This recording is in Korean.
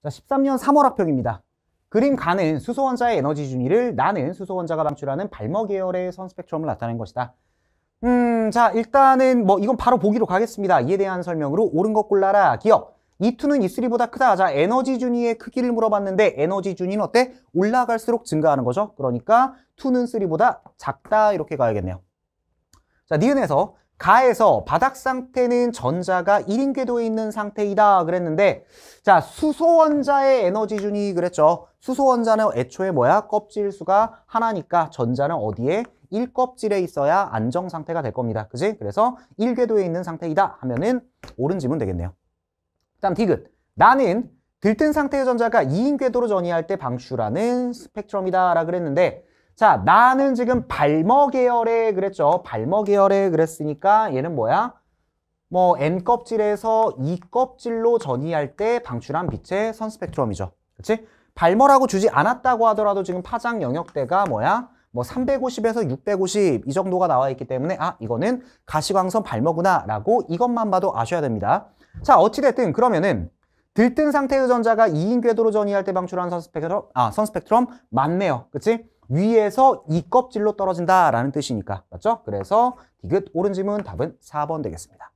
자, 13년 3월 학평입니다. 그림 가는 수소원자의 에너지 준위를 나는 수소원자가 방출하는 발머 계열의 선 스펙트럼을 나타낸 것이다. 음, 자, 일단은 뭐 이건 바로 보기로 가겠습니다. 이에 대한 설명으로 옳은 것 골라라. 기억. E2는 E3보다 크다. 자, 에너지 준위의 크기를 물어봤는데 에너지 준위는 어때? 올라갈수록 증가하는 거죠. 그러니까 2는 3보다 작다. 이렇게 가야겠네요. 자, 니은에서 가에서 바닥 상태는 전자가 1인 궤도에 있는 상태이다 그랬는데 자 수소 원자의 에너지 준이 그랬죠 수소 원자는 애초에 뭐야 껍질 수가 하나니까 전자는 어디에 1껍질에 있어야 안정 상태가 될 겁니다 그지 그래서 1궤도에 있는 상태이다 하면은 옳은 지문 되겠네요 다음 디귿 나는 들뜬 상태의 전자가 2인 궤도로 전이할 때 방출하는 스펙트럼이다 라고 그랬는데 자, 나는 지금 발머 계열에 그랬죠. 발머 계열에 그랬으니까 얘는 뭐야? 뭐 N 껍질에서 E 껍질로 전이할 때 방출한 빛의 선 스펙트럼이죠. 그렇지? 발머라고 주지 않았다고 하더라도 지금 파장 영역대가 뭐야? 뭐 350에서 650 이 정도가 나와 있기 때문에 아 이거는 가시광선 발머구나 라고 이것만 봐도 아셔야 됩니다. 자 어찌됐든 그러면은 들뜬 상태의 전자가 2인 궤도로 전이할 때 방출한 선 스펙트럼 아선 스펙트럼 맞네요. 그치? 위에서 이 껍질로 떨어진다라는 뜻이니까 맞죠? 그래서 디귿 오른 질문 답은 4번 되겠습니다.